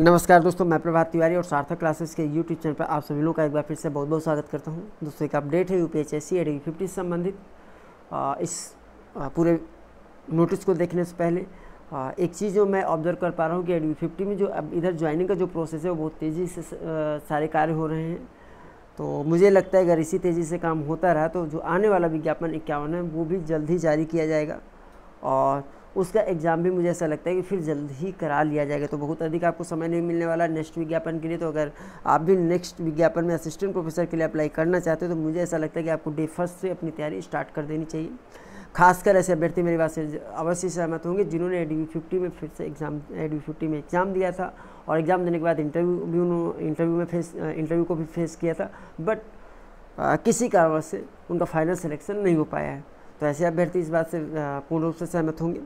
नमस्कार दोस्तों मैं प्रभात तिवारी और सार्थक क्लासेस के यूट्यूब चैनल पर आप सभी लोगों का एक बार फिर से बहुत बहुत स्वागत करता हूं दोस्तों एक अपडेट है U P H S C ad fifty से संबंधित इस पूरे नोटिस को देखने से पहले एक चीज़ जो मैं ऑब्जर्व कर पा रहा हूँ कि एडी फिफ्टी में जो अब इधर ज्वाइनिंग का जो प्रोसेस है वो बहुत तेज़ी से सारे कार्य हो रहे हैं तो मुझे लगता है अगर इसी तेज़ी से काम होता रहा तो जो आने वाला विज्ञापन इक्यावन है वो भी जल्द ही जारी किया जाएगा और उसका एग्ज़ाम भी मुझे ऐसा लगता है कि फिर जल्द ही करा लिया जाएगा तो बहुत अधिक आपको समय नहीं मिलने वाला नेक्स्ट विज्ञापन के लिए तो अगर आप भी नेक्स्ट विज्ञापन में असिस्टेंट प्रोफेसर के लिए अप्लाई करना चाहते हो तो मुझे ऐसा लगता है कि आपको डे फर्स्ट से अपनी तैयारी स्टार्ट कर देनी चाहिए खासकर ऐसे अभ्यर्थी मेरी पास से अवश्य सहमत होंगे जिन्होंने वी फिफ्टी में फिर से एग्ज़ाम एड फिफ्टी में एग्ज़ाम दिया था और एग्ज़ाम देने के बाद इंटरव्यू भी उन्होंने इंटरव्यू में फेस इंटरव्यू को भी फेस किया था बट आ, किसी कारण से उनका फाइनल सिलेक्शन नहीं हो पाया है तो ऐसे अभ्यर्थी इस बात से पूर्ण रूप से सहमत होंगे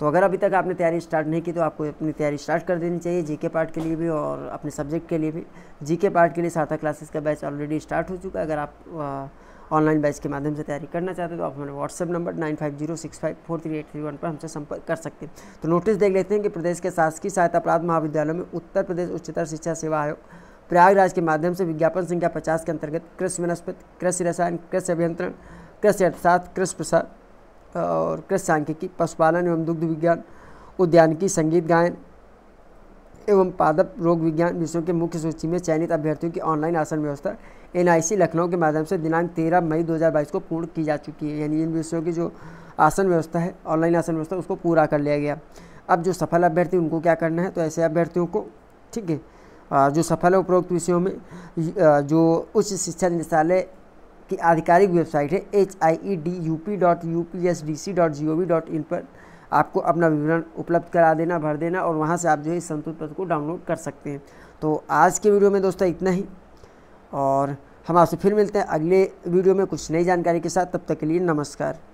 तो अगर अभी तक आपने तैयारी स्टार्ट नहीं की तो आपको अपनी तैयारी स्टार्ट कर देनी चाहिए जीके पार्ट के लिए भी और अपने सब्जेक्ट के लिए भी जीके पार्ट के लिए सार्थक क्लासेस का बैच ऑलरेडी स्टार्ट हो चुका है अगर आप ऑनलाइन बैच के माध्यम से तैयारी करना चाहते हैं तो आप हमारे WhatsApp number nine five zero six five four three eight three one पर हमसे संपर्क कर सकते हैं तो नोटिस देख लेते हैं कि प्रदेश के शासकीय सहायता अपराध महाविद्यालयों में उत्तर प्रदेश उच्चतर शिक्षा सेवा आयोग प्रयागराज के माध्यम से विज्ञापन संख्या पचास के अंतर्गत कृषि वनस्पति कृषि रसायन कृषि अभियंत्रण कृषि अर्थशास्त्र कृषि प्रसार और कृषि सांख्यिकी पशुपालन एवं दुग्ध विज्ञान उद्यानिकी संगीत गायन एवं पादप रोग विज्ञान विषयों के मुख्य सूची में चयनित अभ्यर्थियों की ऑनलाइन आसन व्यवस्था एनआईसी लखनऊ के माध्यम से दिनांक 13 मई 2022 को पूर्ण की जा चुकी है यानी इन विषयों की जो आसन व्यवस्था है ऑनलाइन आसन व्यवस्था उसको पूरा कर लिया गया अब जो सफल अभ्यर्थी उनको क्या करना है तो ऐसे अभ्यर्थियों को ठीक है जो सफल उपरोक्त विषयों में जो उच्च शिक्षा निदेशालय की आधिकारिक वेबसाइट है H I E D U P dot U P S D C dot G O V dot in पर आपको अपना विवरण उपलब्ध करा देना भर देना और वहाँ से आप जो है संतुल पत्र को डाउनलोड कर सकते हैं तो आज के वीडियो में दोस्तों इतना ही और हम आपसे फिर मिलते हैं अगले वीडियो में कुछ नई जानकारी के साथ तब तक के लिए नमस्कार